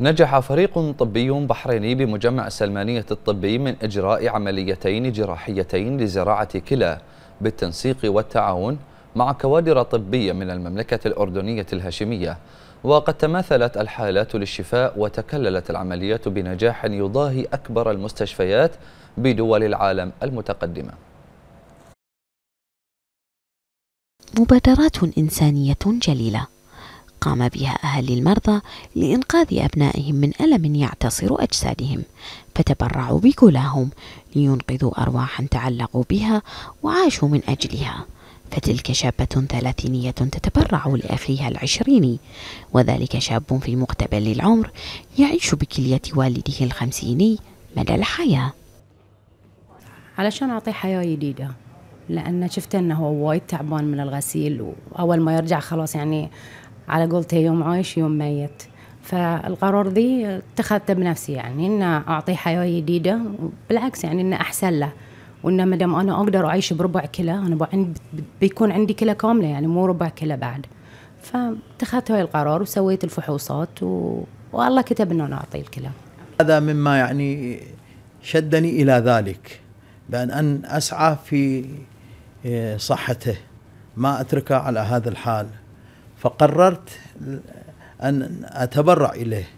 نجح فريق طبي بحريني بمجمع السلمانية الطبي من إجراء عمليتين جراحيتين لزراعة كلى بالتنسيق والتعاون مع كوادر طبية من المملكة الأردنية الهاشمية وقد تماثلت الحالات للشفاء وتكللت العمليات بنجاح يضاهي أكبر المستشفيات بدول العالم المتقدمة مبادرات إنسانية جليلة قام بها أهل المرضى لإنقاذ أبنائهم من ألم يعتصر أجسادهم فتبرعوا بكلاهم لينقذوا أرواحا تعلقوا بها وعاشوا من أجلها فتلك شابة ثلاثينية تتبرع لأخيها العشريني وذلك شاب في مقتبل العمر يعيش بكلية والده الخمسيني مدى الحياة علشان أعطيه حياة جديدة لأن شفت أنه هو وايد تعبان من الغسيل وأول ما يرجع خلاص يعني على قولته يوم عايش يوم ميت فالقرار دي اتخذته بنفسي يعني ان اعطيه حياه جديده بالعكس يعني ان احسن له وان ما دام انا اقدر اعيش بربع كلى انا بيكون عندي كلى كامله يعني مو ربع كلى بعد فاتخذت هاي القرار وسويت الفحوصات و... والله كتب انه انا اعطيه الكلى هذا مما يعني شدني الى ذلك بان ان اسعى في آه، صحته ما اتركه على هذا الحال فقررت أن أتبرع إليه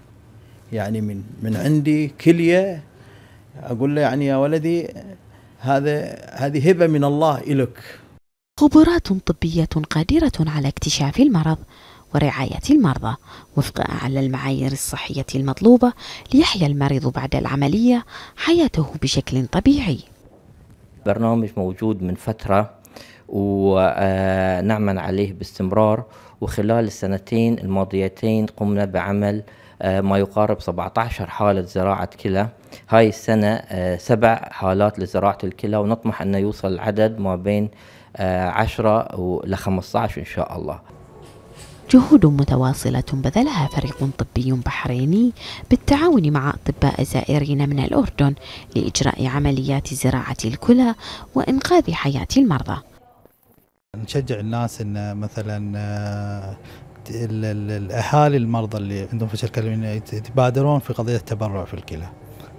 يعني من من عندي كلية أقول له يعني يا ولدي هذا هذه هبة من الله إلك خبرات طبية قادرة على اكتشاف المرض ورعاية المرضى وفق أعلى المعايير الصحية المطلوبة ليحيا المريض بعد العملية حياته بشكل طبيعي برنامج موجود من فترة ونعمل عليه باستمرار وخلال السنتين الماضيتين قمنا بعمل آه، ما يقارب 17 حالة زراعة كلى هاي السنة آه، سبع حالات لزراعة الكلى ونطمح أن يوصل العدد ما بين 10 آه، إلى 15 إن شاء الله جهود متواصلة بذلها فريق طبي بحريني بالتعاون مع أطباء زائرين من الأردن لإجراء عمليات زراعة الكلى وإنقاذ حياة المرضى نشجع الناس ان مثلا آه، الاهالي المرضى اللي عندهم فشل كلوي يتبادرون في قضيه التبرع في الكلى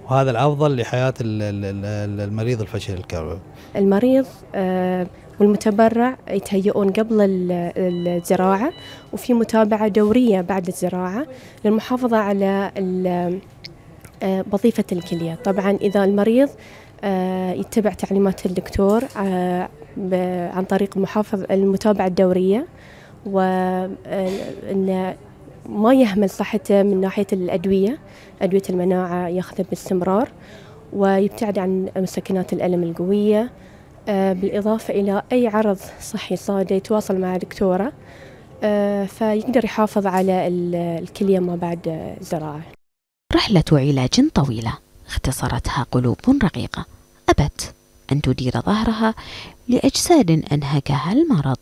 وهذا الافضل لحياه المريض الفشل الكلوي المريض آه، والمتبرع يتهيئون قبل الزراعه وفي متابعه دوريه بعد الزراعه للمحافظه على آه، وظيفه الكليه طبعا اذا المريض آه، يتبع تعليمات الدكتور آه، عن طريق محافظ المتابعة الدورية وأن آه، ما يهمل صحته من ناحية الأدوية أدوية المناعة ياخذها باستمرار ويبتعد عن مسكنات الألم القوية بالإضافة إلى أي عرض صحي صاد يتواصل مع دكتوره فيقدر يحافظ على الكلية ما بعد الزراعة رحلة علاج طويلة اختصرتها قلوب رقيقة أبت أن تدير ظهرها لأجساد أنهكها المرض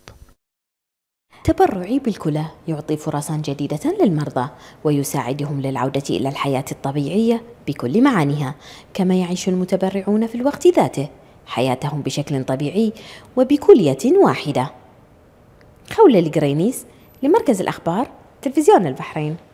تبرعي بالكلى يعطي فرصا جديدة للمرضى ويساعدهم للعودة إلى الحياة الطبيعية بكل معانيها كما يعيش المتبرعون في الوقت ذاته حياتهم بشكل طبيعي وبكلية واحدة خولة الجرينيس لمركز الأخبار تلفزيون البحرين